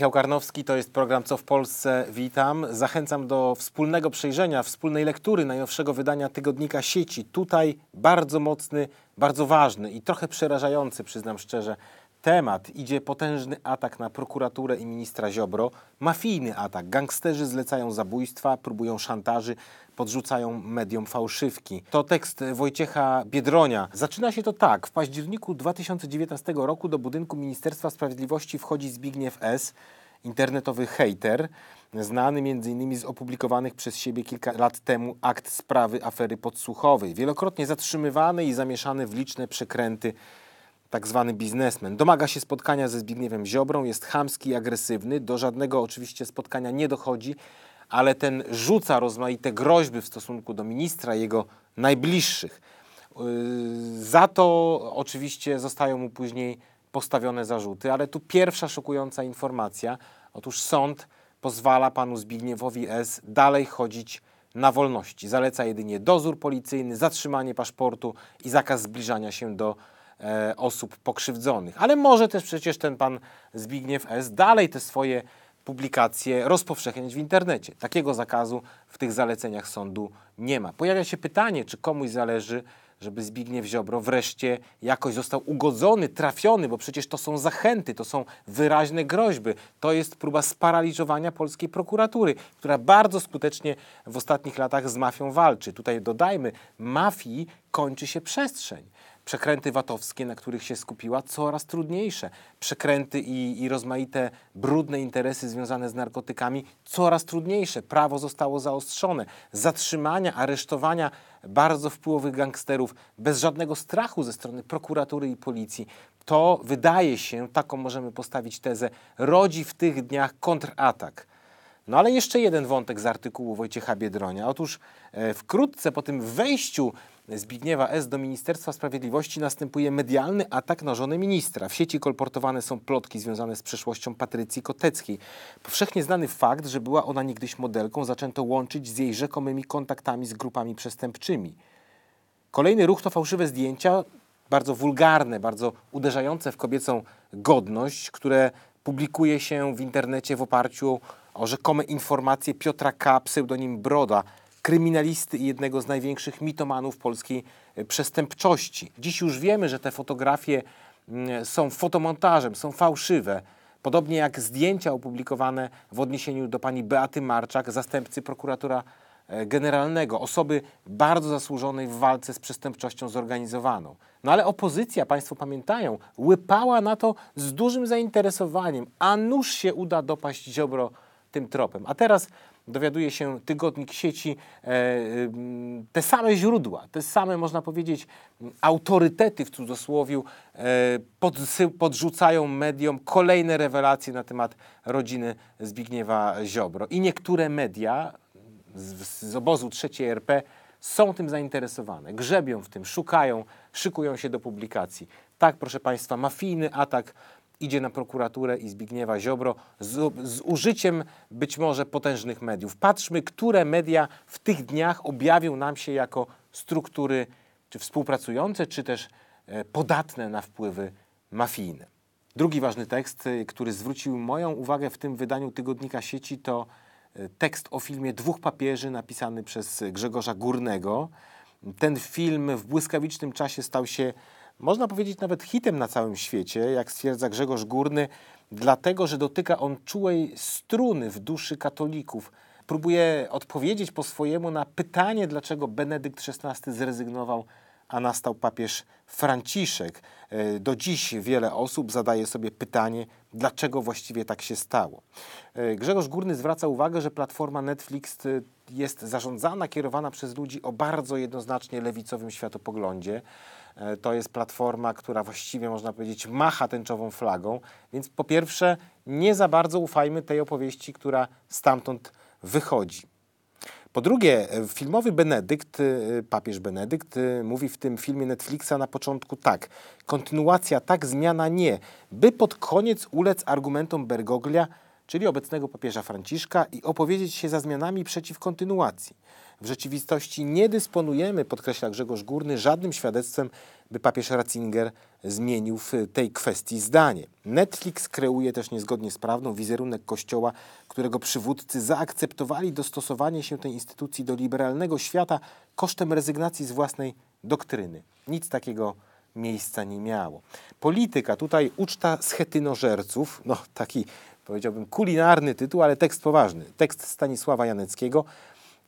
Michał Karnowski, to jest program Co w Polsce. Witam. Zachęcam do wspólnego przejrzenia, wspólnej lektury najnowszego wydania tygodnika sieci. Tutaj bardzo mocny, bardzo ważny i trochę przerażający, przyznam szczerze, temat idzie potężny atak na prokuraturę i ministra Ziobro, mafijny atak. Gangsterzy zlecają zabójstwa, próbują szantaży, podrzucają mediom fałszywki. To tekst Wojciecha Biedronia. Zaczyna się to tak. W październiku 2019 roku do budynku Ministerstwa Sprawiedliwości wchodzi Zbigniew S., internetowy hejter, znany m.in. z opublikowanych przez siebie kilka lat temu akt sprawy afery podsłuchowej, wielokrotnie zatrzymywany i zamieszany w liczne przekręty tak zwany biznesmen. Domaga się spotkania ze Zbigniewem Ziobrą, jest chamski i agresywny, do żadnego oczywiście spotkania nie dochodzi, ale ten rzuca rozmaite groźby w stosunku do ministra i jego najbliższych. Yy, za to oczywiście zostają mu później postawione zarzuty, ale tu pierwsza szokująca informacja. Otóż sąd pozwala panu Zbigniewowi S. dalej chodzić na wolności. Zaleca jedynie dozór policyjny, zatrzymanie paszportu i zakaz zbliżania się do E, osób pokrzywdzonych. Ale może też przecież ten pan Zbigniew S. dalej te swoje publikacje rozpowszechniać w internecie. Takiego zakazu w tych zaleceniach sądu nie ma. Pojawia się pytanie, czy komuś zależy, żeby Zbigniew Ziobro wreszcie jakoś został ugodzony, trafiony, bo przecież to są zachęty, to są wyraźne groźby. To jest próba sparaliżowania polskiej prokuratury, która bardzo skutecznie w ostatnich latach z mafią walczy. Tutaj dodajmy, mafii kończy się przestrzeń przekręty VAT-owskie, na których się skupiła, coraz trudniejsze. Przekręty i, i rozmaite brudne interesy związane z narkotykami coraz trudniejsze. Prawo zostało zaostrzone. Zatrzymania, aresztowania bardzo wpływowych gangsterów bez żadnego strachu ze strony prokuratury i policji. To wydaje się, taką możemy postawić tezę, rodzi w tych dniach kontratak. No ale jeszcze jeden wątek z artykułu Wojciecha Biedronia. Otóż e, wkrótce po tym wejściu Zbigniewa S. do Ministerstwa Sprawiedliwości następuje medialny atak na żonę ministra. W sieci kolportowane są plotki związane z przeszłością Patrycji Koteckiej. Powszechnie znany fakt, że była ona niegdyś modelką, zaczęto łączyć z jej rzekomymi kontaktami z grupami przestępczymi. Kolejny ruch to fałszywe zdjęcia, bardzo wulgarne, bardzo uderzające w kobiecą godność, które publikuje się w internecie w oparciu o rzekome informacje Piotra K., pseudonim Broda, kryminalisty i jednego z największych mitomanów polskiej e, przestępczości. Dziś już wiemy, że te fotografie mm, są fotomontażem, są fałszywe. Podobnie jak zdjęcia opublikowane w odniesieniu do pani Beaty Marczak, zastępcy prokuratora e, generalnego, osoby bardzo zasłużonej w walce z przestępczością zorganizowaną. No ale opozycja, Państwo pamiętają, łypała na to z dużym zainteresowaniem, a nuż się uda dopaść Ziobro tym tropem. A teraz dowiaduje się tygodnik sieci, e, e, te same źródła, te same, można powiedzieć, autorytety w cudzysłowie e, podrzucają mediom kolejne rewelacje na temat rodziny Zbigniewa Ziobro. I niektóre media z, z obozu trzeciej RP są tym zainteresowane, grzebią w tym, szukają, szykują się do publikacji. Tak, proszę Państwa, mafijny atak idzie na prokuraturę i Zbigniewa Ziobro z, z użyciem być może potężnych mediów. Patrzmy, które media w tych dniach objawią nam się jako struktury czy współpracujące, czy też e, podatne na wpływy mafijne. Drugi ważny tekst, e, który zwrócił moją uwagę w tym wydaniu tygodnika sieci, to e, tekst o filmie Dwóch Papieży napisany przez Grzegorza Górnego. Ten film w błyskawicznym czasie stał się można powiedzieć nawet hitem na całym świecie, jak stwierdza Grzegorz Górny, dlatego że dotyka on czułej struny w duszy katolików. Próbuje odpowiedzieć po swojemu na pytanie, dlaczego Benedykt XVI zrezygnował, a nastał papież Franciszek. E, do dziś wiele osób zadaje sobie pytanie, dlaczego właściwie tak się stało. E, Grzegorz Górny zwraca uwagę, że platforma Netflix e, jest zarządzana, kierowana przez ludzi o bardzo jednoznacznie lewicowym światopoglądzie. E, to jest platforma, która właściwie można powiedzieć macha tęczową flagą. Więc po pierwsze, nie za bardzo ufajmy tej opowieści, która stamtąd wychodzi. Po drugie, e, filmowy Benedykt, e, papież Benedykt, mówi w tym filmie Netflixa na początku tak: kontynuacja tak, zmiana nie, by pod koniec ulec argumentom Bergoglia, czyli obecnego papieża Franciszka, i opowiedzieć się za zmianami przeciw kontynuacji. W rzeczywistości nie dysponujemy, podkreśla Grzegorz Górny, żadnym świadectwem, by papież Ratzinger zmienił w tej kwestii zdanie. Netflix kreuje też niezgodnie z prawdą wizerunek kościoła, którego przywódcy zaakceptowali dostosowanie się tej instytucji do liberalnego świata kosztem rezygnacji z własnej doktryny. Nic takiego miejsca nie miało. Polityka, tutaj uczta schetynożerców, no taki powiedziałbym kulinarny tytuł, ale tekst poważny. Tekst Stanisława Janeckiego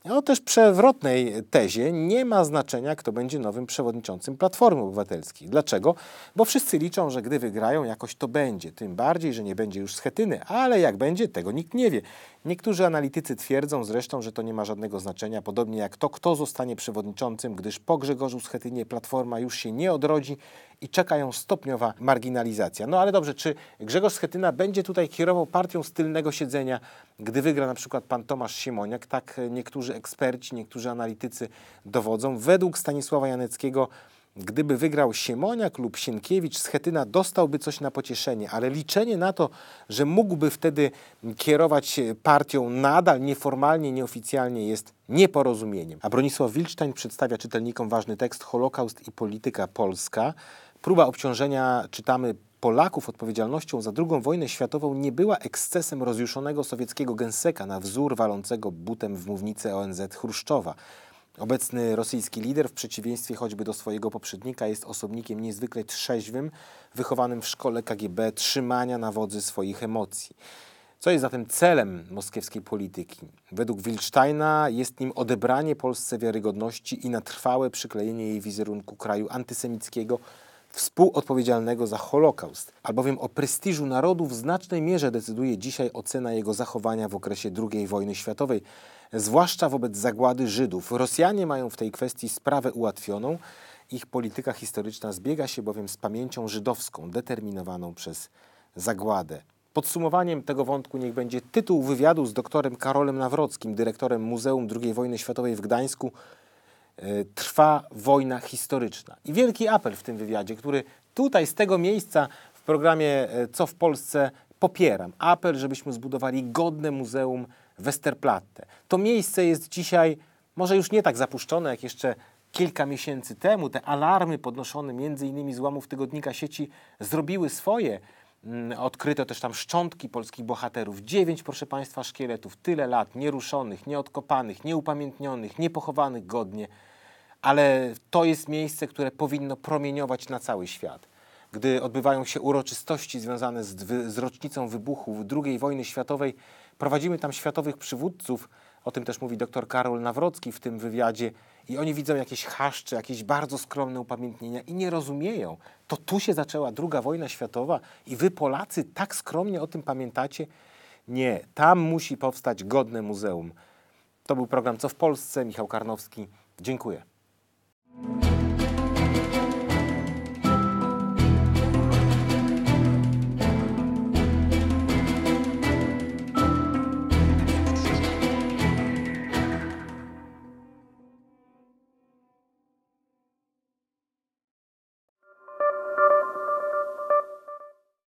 o no, też przewrotnej tezie nie ma znaczenia, kto będzie nowym przewodniczącym Platformy Obywatelskiej. Dlaczego? Bo wszyscy liczą, że gdy wygrają, jakoś to będzie. Tym bardziej, że nie będzie już schetyny, ale jak będzie, tego nikt nie wie. Niektórzy analitycy twierdzą zresztą, że to nie ma żadnego znaczenia, podobnie jak to, kto zostanie przewodniczącym, gdyż po Grzegorzu Schetynie Platforma już się nie odrodzi i czeka ją stopniowa marginalizacja. No ale dobrze, czy Grzegorz Schetyna będzie tutaj kierował partią z tylnego siedzenia, gdy wygra na przykład pan Tomasz Siemoniak? Tak niektórzy eksperci, niektórzy analitycy dowodzą. Według Stanisława Janeckiego Gdyby wygrał Siemoniak lub Sienkiewicz, Schetyna dostałby coś na pocieszenie, ale liczenie na to, że mógłby wtedy kierować partią nadal nieformalnie, nieoficjalnie jest nieporozumieniem. A Bronisław Wilcztań przedstawia czytelnikom ważny tekst Holokaust i polityka polska. Próba obciążenia, czytamy, Polaków odpowiedzialnością za II wojnę światową nie była ekscesem rozjuszonego sowieckiego gęseka na wzór walącego butem w mównicę ONZ Chruszczowa. Obecny rosyjski lider, w przeciwieństwie choćby do swojego poprzednika, jest osobnikiem niezwykle trzeźwym, wychowanym w szkole KGB trzymania na wodzy swoich emocji. Co jest zatem celem moskiewskiej polityki? Według Wilcztajna jest nim odebranie Polsce wiarygodności i na trwałe przyklejenie jej wizerunku kraju antysemickiego, współodpowiedzialnego za Holokaust, albowiem o prestiżu narodu w znacznej mierze decyduje dzisiaj ocena jego zachowania w okresie II wojny światowej, zwłaszcza wobec zagłady Żydów. Rosjanie mają w tej kwestii sprawę ułatwioną. Ich polityka historyczna zbiega się bowiem z pamięcią żydowską, determinowaną przez zagładę. Podsumowaniem tego wątku niech będzie tytuł wywiadu z doktorem Karolem Nawrockim, dyrektorem Muzeum II wojny światowej w Gdańsku, E, trwa wojna historyczna. I wielki apel w tym wywiadzie, który tutaj z tego miejsca w programie e, Co w Polsce popieram. Apel, żebyśmy zbudowali godne muzeum Westerplatte. To miejsce jest dzisiaj może już nie tak zapuszczone jak jeszcze kilka miesięcy temu. Te alarmy podnoszone między innymi z łamów tygodnika sieci zrobiły swoje. Mm, odkryto też tam szczątki polskich bohaterów. Dziewięć, proszę Państwa, szkieletów. Tyle lat nieruszonych, nieodkopanych, nieupamiętnionych, niepochowanych godnie. Ale to jest miejsce, które powinno promieniować na cały świat. Gdy odbywają się uroczystości związane z, z rocznicą wybuchu II wojny światowej, prowadzimy tam światowych przywódców. O tym też mówi dr Karol Nawrocki w tym wywiadzie i oni widzą jakieś haszcze, jakieś bardzo skromne upamiętnienia i nie rozumieją. To tu się zaczęła druga wojna światowa i wy Polacy tak skromnie o tym pamiętacie? Nie, tam musi powstać godne muzeum. To był program Co w Polsce, Michał Karnowski. Dziękuję.